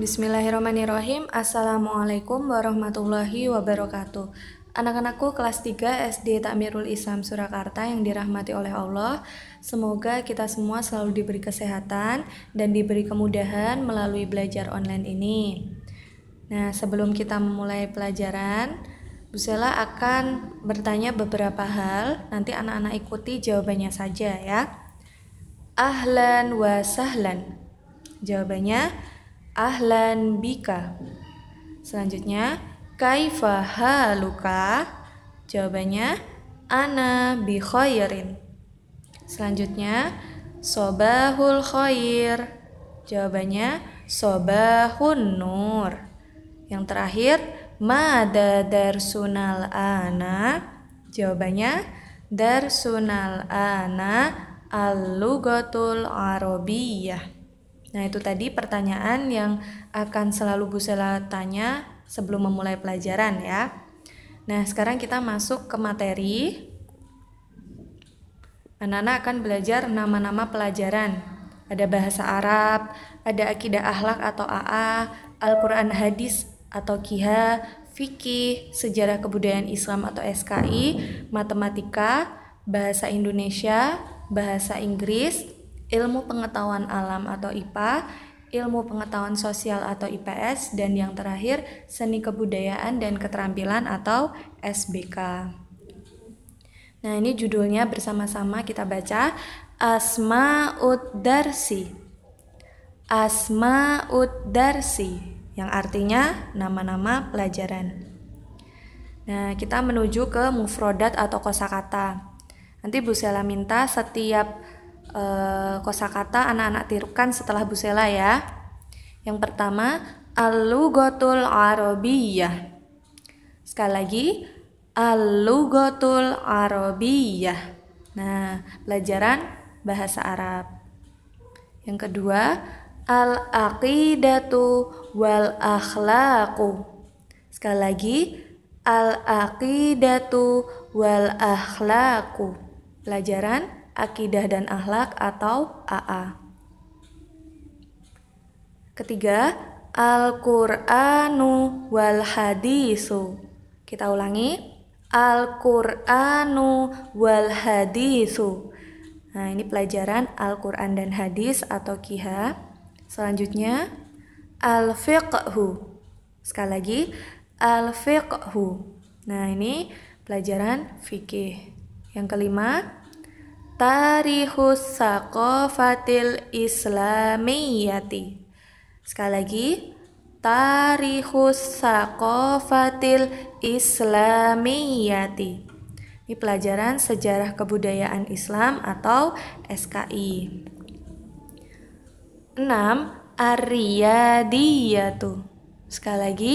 Bismillahirrahmanirrahim. Assalamualaikum warahmatullahi wabarakatuh. Anak-anakku kelas 3 SD Takmirul Islam Surakarta yang dirahmati oleh Allah, semoga kita semua selalu diberi kesehatan dan diberi kemudahan melalui belajar online ini. Nah, sebelum kita memulai pelajaran, Bu Sela akan bertanya beberapa hal, nanti anak-anak ikuti jawabannya saja ya. Ahlan wa sahlan. Jawabannya, ahlan bika. Selanjutnya, kaifa haluka? Jawabannya ana bi khairin. Selanjutnya, sobahul khair. Jawabannya sobahun nur. Yang terakhir, mada darsunal ana? Jawabannya darsunal ana al-lugatul arabiyah. Nah, itu tadi pertanyaan yang akan selalu Bu Sela tanya sebelum memulai pelajaran ya. Nah, sekarang kita masuk ke materi. Anak-anak akan belajar nama-nama pelajaran. Ada bahasa Arab, ada akidah akhlak atau AA, Al-Qur'an hadis atau kiha, fikih, sejarah kebudayaan Islam atau SKI, matematika, bahasa Indonesia, bahasa Inggris, ilmu pengetahuan alam atau IPA, ilmu pengetahuan sosial atau IPS, dan yang terakhir seni kebudayaan dan keterampilan atau SBK. Nah, ini judulnya bersama-sama kita baca Asma Uddarsi Asma Uddarsi yang artinya nama-nama pelajaran. Nah, kita menuju ke mufrodat atau kosakata. Nanti Bu Sela minta setiap kosa eh, kosakata anak-anak tirukan setelah busela ya. Yang pertama, alugotul gotul arabiyah. Sekali lagi, alugotul gotul arabiyah. Nah, pelajaran bahasa Arab. Yang kedua, al-aqidatu wal akhlaqu. Sekali lagi, al-aqidatu wal akhlaqu. Pelajaran akidah dan Ahlak atau AA. Ketiga, Al-Qur'anu wal hadisu. Kita ulangi, Al-Qur'anu wal hadisu. Nah, ini pelajaran Al-Qur'an dan hadis atau kiha. Selanjutnya, al-fiqhu. Sekali lagi, al-fiqhu. Nah, ini pelajaran fikih. Yang kelima, tarihus sakofatil islamiyati sekali lagi tarihus sakofatil islamiyati ini pelajaran sejarah kebudayaan Islam atau SKI 6. Ariyadiyatu Sekali lagi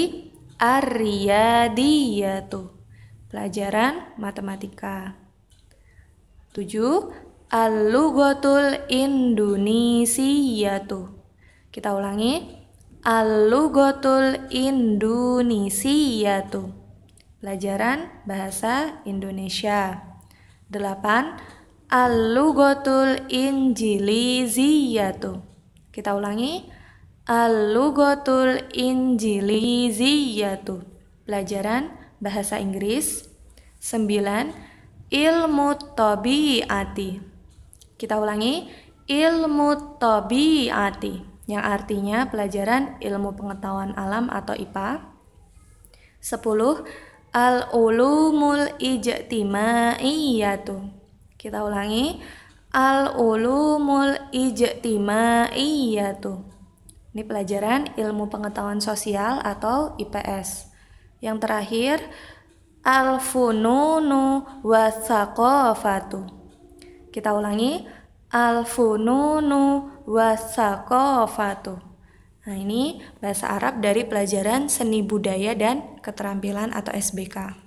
Ariyadiyatu Pelajaran matematika 7. al Indonesia tuh Kita ulangi. al Indonesia tuh Pelajaran bahasa Indonesia. 8. Al-lugatul tuh Kita ulangi. Al-lugatul tuh Pelajaran bahasa Inggris. 9 ilmu tabiati. Kita ulangi, ilmu tabiati yang artinya pelajaran ilmu pengetahuan alam atau IPA. 10. Al-ulumul ijtimaiyatu. Kita ulangi, al-ulumul ijtimaiyatu. Ini pelajaran ilmu pengetahuan sosial atau IPS. Yang terakhir, al-fununu wasakofatu. Kita ulangi al-fununu wasakofatu. Nah, ini bahasa Arab dari pelajaran seni budaya dan keterampilan atau SBK.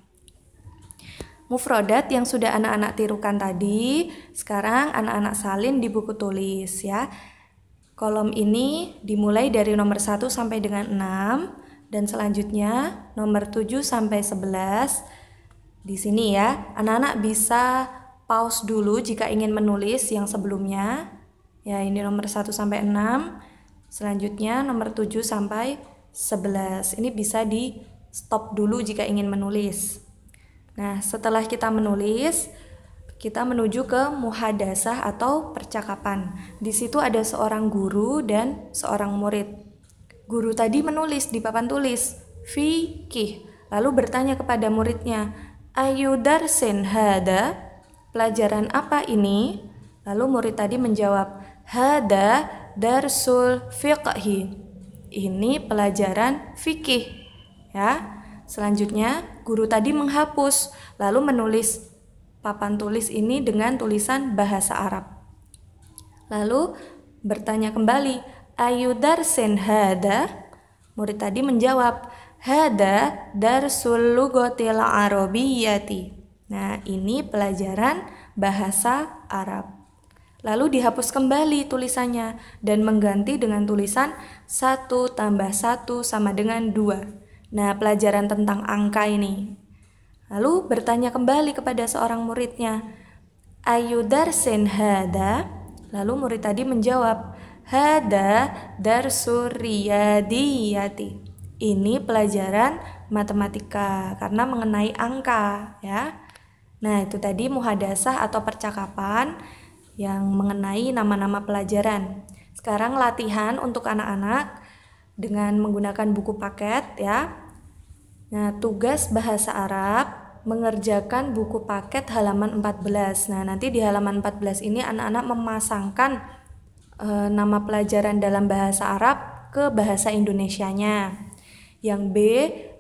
Mufrodat yang sudah anak-anak tirukan tadi, sekarang anak-anak salin di buku tulis ya. Kolom ini dimulai dari nomor 1 sampai dengan 6. Dan selanjutnya nomor 7 sampai 11 di sini ya. Anak-anak bisa pause dulu jika ingin menulis yang sebelumnya. Ya, ini nomor 1 sampai 6. Selanjutnya nomor 7 sampai 11. Ini bisa di stop dulu jika ingin menulis. Nah, setelah kita menulis, kita menuju ke muhadasah atau percakapan. Di situ ada seorang guru dan seorang murid. Guru tadi menulis di papan tulis fikih, lalu bertanya kepada muridnya, ayu "Ayudar senhada? Pelajaran apa ini?" Lalu murid tadi menjawab, "Hada darsul fiqhi." Ini pelajaran fikih. Ya. Selanjutnya, guru tadi menghapus lalu menulis papan tulis ini dengan tulisan bahasa Arab. Lalu bertanya kembali, ayudar sen hada? Murid tadi menjawab, hada darsul lugotil arabiyati. Nah, ini pelajaran bahasa Arab. Lalu dihapus kembali tulisannya dan mengganti dengan tulisan 1 tambah 1 sama dengan 2. Nah, pelajaran tentang angka ini. Lalu bertanya kembali kepada seorang muridnya, Ayudar sen hada? Lalu murid tadi menjawab, Hada darsuriyadiyati. Ini pelajaran matematika karena mengenai angka ya. Nah, itu tadi muhadasah atau percakapan yang mengenai nama-nama pelajaran. Sekarang latihan untuk anak-anak dengan menggunakan buku paket ya. Nah, tugas bahasa Arab mengerjakan buku paket halaman 14. Nah, nanti di halaman 14 ini anak-anak memasangkan e, nama pelajaran dalam bahasa Arab ke bahasa Indonesianya. Yang B,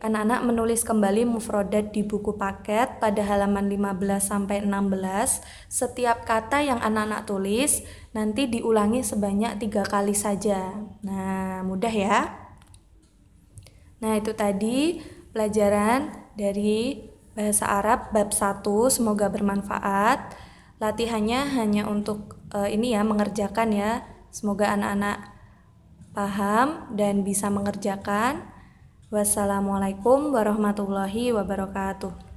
anak-anak menulis kembali mufrodat di buku paket pada halaman 15 sampai 16. Setiap kata yang anak-anak tulis nanti diulangi sebanyak tiga kali saja. Nah, mudah ya. Nah, itu tadi pelajaran dari Bahasa Arab bab 1, semoga bermanfaat. Latihannya hanya untuk uh, ini ya mengerjakan ya. Semoga anak-anak paham dan bisa mengerjakan. Wassalamualaikum warahmatullahi wabarakatuh.